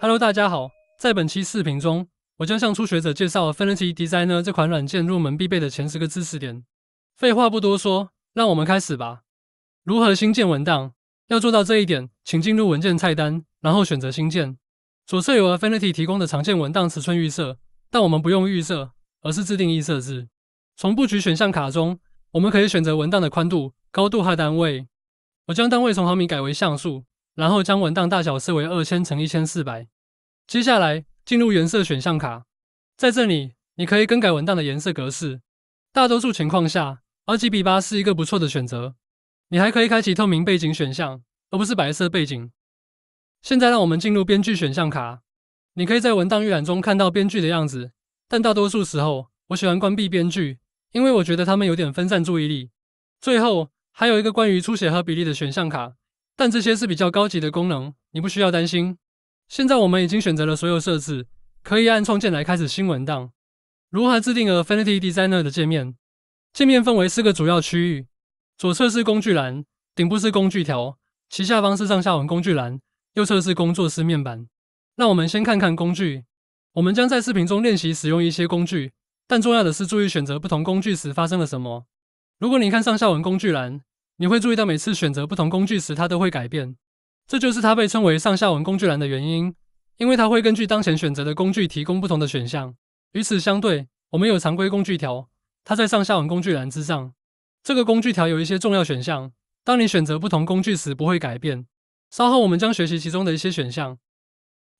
Hello，大家好。在本期视频中，我将向初学者介绍 Affinity Designer 这款软件入门必备的前十个知识点。废话不多说，让我们开始吧。如何新建文档？要做到这一点，请进入文件菜单，然后选择新建。左侧有 Affinity 提供的常见文档尺寸预设，但我们不用预设，而是自定义设置。从布局选项卡中，我们可以选择文档的宽度、高度和单位。我将单位从毫米改为像素。然后将文档大小设为二千乘一千四百。接下来进入颜色选项卡，在这里你可以更改文档的颜色格式。大多数情况下，RGB 八是一个不错的选择。你还可以开启透明背景选项，而不是白色背景。现在让我们进入编剧选项卡。你可以在文档预览中看到编剧的样子，但大多数时候，我喜欢关闭编剧，因为我觉得他们有点分散注意力。最后，还有一个关于出血和比例的选项卡。但这些是比较高级的功能，你不需要担心。现在我们已经选择了所有设置，可以按创建来开始新文档。如何制定 Affinity Designer 的界面？界面分为四个主要区域：左侧是工具栏，顶部是工具条，其下方是上下文工具栏，右侧是工作室面板。让我们先看看工具。我们将在视频中练习使用一些工具，但重要的是注意选择不同工具时发生了什么。如果你看上下文工具栏，你会注意到每次选择不同工具时，它都会改变，这就是它被称为上下文工具栏的原因，因为它会根据当前选择的工具提供不同的选项。与此相对，我们有常规工具条，它在上下文工具栏之上。这个工具条有一些重要选项，当你选择不同工具时不会改变。稍后我们将学习其中的一些选项。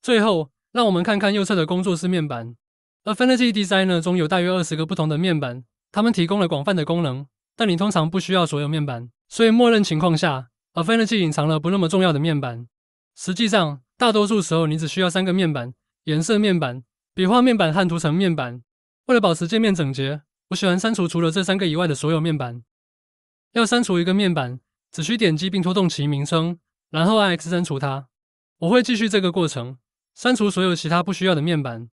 最后，让我们看看右侧的工作室面板。a Final y Design e r 中有大约二十个不同的面板，它们提供了广泛的功能，但你通常不需要所有面板。所以，默认情况下 a f e f e c t 隐藏了不那么重要的面板。实际上，大多数时候你只需要三个面板：颜色面板、笔画面板和图层面板。为了保持界面整洁，我喜欢删除除了这三个以外的所有面板。要删除一个面板，只需点击并拖动其名称，然后按 X 删除它。我会继续这个过程，删除所有其他不需要的面板。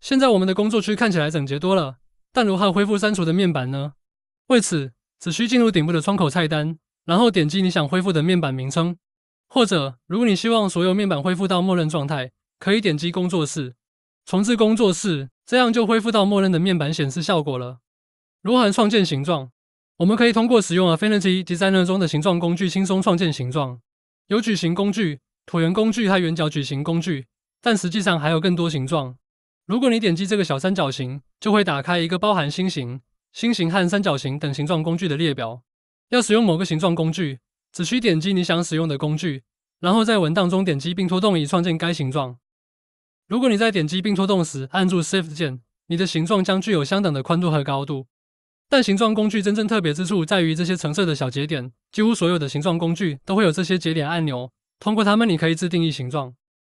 现在，我们的工作区看起来整洁多了。但如何恢复删除的面板呢？为此，只需进入顶部的窗口菜单，然后点击你想恢复的面板名称，或者如果你希望所有面板恢复到默认状态，可以点击工作室，重置工作室，这样就恢复到默认的面板显示效果了。如何创建形状？我们可以通过使用 a f i n i t y Designer 中的形状工具轻松创建形状，有矩形工具、椭圆工具和圆角矩形工具，但实际上还有更多形状。如果你点击这个小三角形，就会打开一个包含心形。心形和三角形等形状工具的列表。要使用某个形状工具，只需点击你想使用的工具，然后在文档中点击并拖动以创建该形状。如果你在点击并拖动时按住 Shift 键，你的形状将具有相等的宽度和高度。但形状工具真正特别之处在于这些橙色的小节点。几乎所有的形状工具都会有这些节点按钮。通过它们，你可以自定义形状。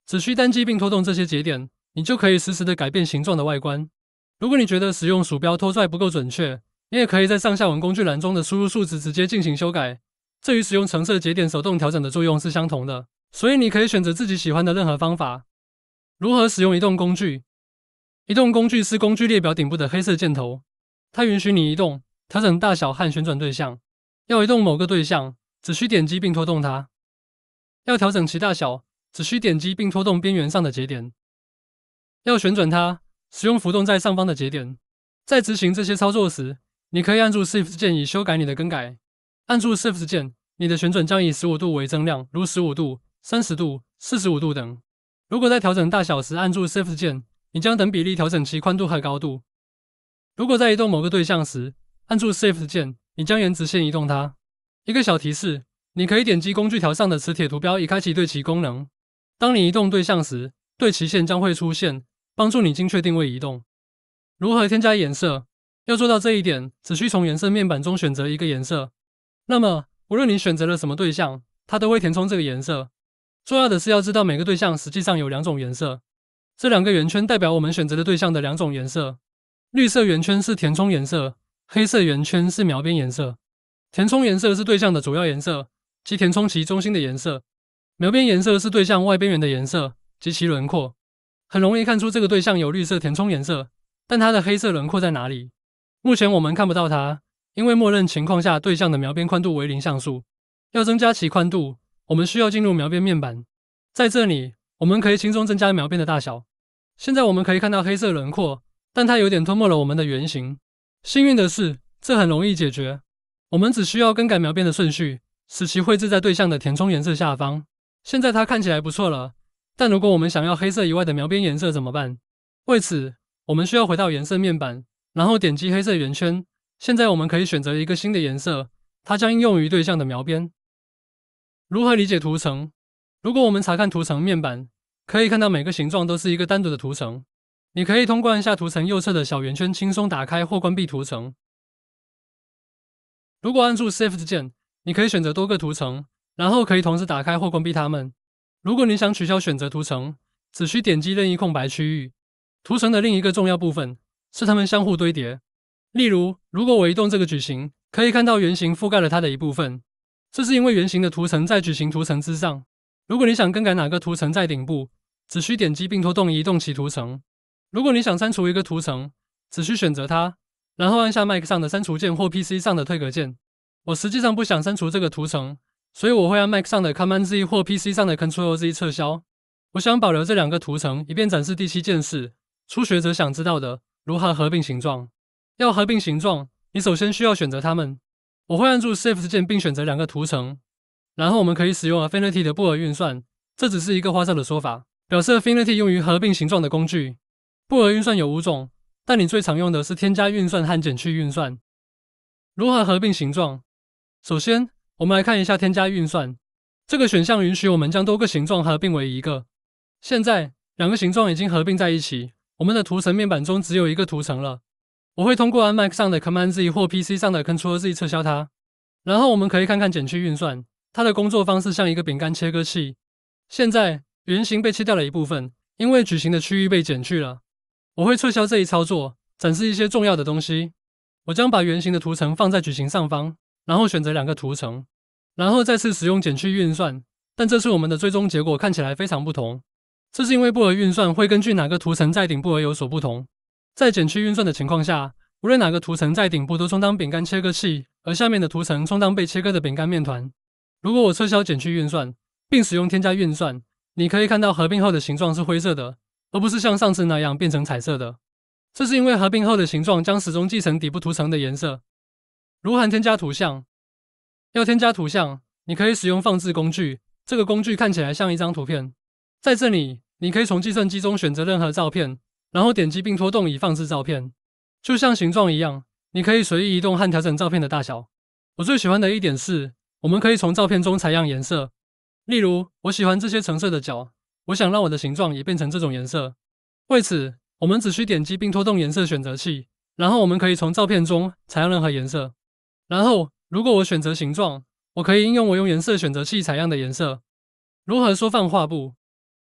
只需单击并拖动这些节点，你就可以实时的改变形状的外观。如果你觉得使用鼠标拖拽不够准确，你也可以在上下文工具栏中的输入数值直接进行修改，这与使用橙色节点手动调整的作用是相同的。所以你可以选择自己喜欢的任何方法。如何使用移动工具？移动工具是工具列表顶部的黑色箭头，它允许你移动、调整大小和旋转对象。要移动某个对象，只需点击并拖动它；要调整其大小，只需点击并拖动边缘上的节点；要旋转它。使用浮动在上方的节点。在执行这些操作时，你可以按住 Shift 键以修改你的更改。按住 Shift 键，你的旋转将以十五度为增量，如十五度、三十度、四十五度等。如果在调整大小时按住 Shift 键，你将等比例调整其宽度和高度。如果在移动某个对象时按住 Shift 键，你将沿直线移动它。一个小提示：你可以点击工具条上的磁铁图标以开启对齐功能。当你移动对象时，对齐线将会出现。帮助你精确定位移动。如何添加颜色？要做到这一点，只需从颜色面板中选择一个颜色。那么，无论你选择了什么对象，它都会填充这个颜色。重要的是要知道每个对象实际上有两种颜色。这两个圆圈代表我们选择的对象的两种颜色。绿色圆圈是填充颜色，黑色圆圈是描边颜色。填充颜色是对象的主要颜色，即填充其中心的颜色。描边颜色是对象外边缘的颜色及其轮廓。很容易看出这个对象有绿色填充颜色，但它的黑色轮廓在哪里？目前我们看不到它，因为默认情况下对象的描边宽度为零像素。要增加其宽度，我们需要进入描边面板，在这里我们可以轻松增加描边的大小。现在我们可以看到黑色轮廓，但它有点吞没了我们的圆形。幸运的是，这很容易解决，我们只需要更改描边的顺序，使其绘制在对象的填充颜色下方。现在它看起来不错了。但如果我们想要黑色以外的描边颜色怎么办？为此，我们需要回到颜色面板，然后点击黑色圆圈。现在我们可以选择一个新的颜色，它将应用于对象的描边。如何理解图层？如果我们查看图层面板，可以看到每个形状都是一个单独的图层。你可以通过按下图层右侧的小圆圈轻松打开或关闭图层。如果按住 Shift 键，你可以选择多个图层，然后可以同时打开或关闭它们。如果你想取消选择图层，只需点击任意空白区域。图层的另一个重要部分是它们相互堆叠。例如，如果我移动这个矩形，可以看到圆形覆盖了它的一部分，这是因为圆形的图层在矩形图层之上。如果你想更改哪个图层在顶部，只需点击并拖动移动其图层。如果你想删除一个图层，只需选择它，然后按下 Mac 上的删除键或 PC 上的退格键。我实际上不想删除这个图层。所以我会按 Mac 上的 Command Z 或 PC 上的 Control Z 撤销。我想保留这两个图层，以便展示第七件事。初学者想知道的，如何合并形状？要合并形状，你首先需要选择它们。我会按住 Shift 键并选择两个图层，然后我们可以使用 Affinity 的布尔运算。这只是一个花哨的说法，表示 Affinity 用于合并形状的工具。布尔运算有五种，但你最常用的是添加运算和减去运算。如何合并形状？首先。我们来看一下添加运算这个选项，允许我们将多个形状合并为一个。现在两个形状已经合并在一起，我们的图层面板中只有一个图层了。我会通过 i Mac 上的 Command Z 或 PC 上的 Control Z 撤销它。然后我们可以看看减去运算，它的工作方式像一个饼干切割器。现在圆形被切掉了一部分，因为矩形的区域被减去了。我会撤销这一操作，展示一些重要的东西。我将把圆形的图层放在矩形上方。然后选择两个图层，然后再次使用减去运算，但这次我们的最终结果看起来非常不同。这是因为布尔运算会根据哪个图层在顶部而有所不同。在减去运算的情况下，无论哪个图层在顶部，都充当饼干切割器，而下面的图层充当被切割的饼干面团。如果我撤销减去运算，并使用添加运算，你可以看到合并后的形状是灰色的，而不是像上次那样变成彩色的。这是因为合并后的形状将始终继承底部图层的颜色。如何添加图像？要添加图像，你可以使用放置工具。这个工具看起来像一张图片。在这里，你可以从计算机中选择任何照片，然后点击并拖动以放置照片。就像形状一样，你可以随意移动和调整照片的大小。我最喜欢的一点是，我们可以从照片中采样颜色。例如，我喜欢这些橙色的角，我想让我的形状也变成这种颜色。为此，我们只需点击并拖动颜色选择器，然后我们可以从照片中采样任何颜色。然后，如果我选择形状，我可以应用我用颜色选择器采样的颜色。如何缩放画布？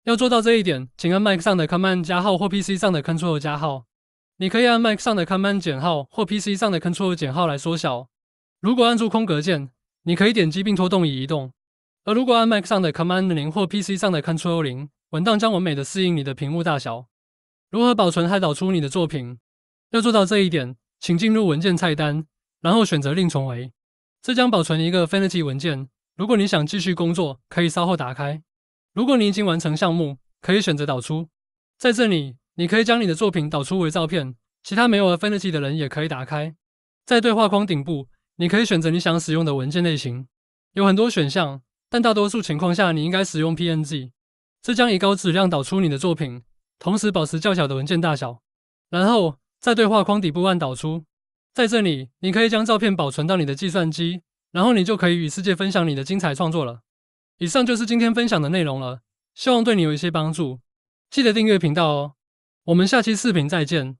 要做到这一点，请按 Mac 上的 Command 加号或 PC 上的 c t r l 加号。你可以按 Mac 上的 Command 减号或 PC 上的 c t r l 减号来缩小。如果按住空格键，你可以点击并拖动以移动。而如果按 Mac 上的 Command 零或 PC 上的 c t r l 零，文档将完美的适应你的屏幕大小。如何保存和导出你的作品？要做到这一点，请进入文件菜单。然后选择另存为，这将保存一个 f e n n e r 文件。如果你想继续工作，可以稍后打开。如果你已经完成项目，可以选择导出。在这里，你可以将你的作品导出为照片。其他没有 a f e n n e r 的人也可以打开。在对话框顶部，你可以选择你想使用的文件类型，有很多选项，但大多数情况下你应该使用 PNG。这将以高质量导出你的作品，同时保持较小的文件大小。然后在对话框底部按导出。在这里，你可以将照片保存到你的计算机，然后你就可以与世界分享你的精彩创作了。以上就是今天分享的内容了，希望对你有一些帮助。记得订阅频道哦，我们下期视频再见。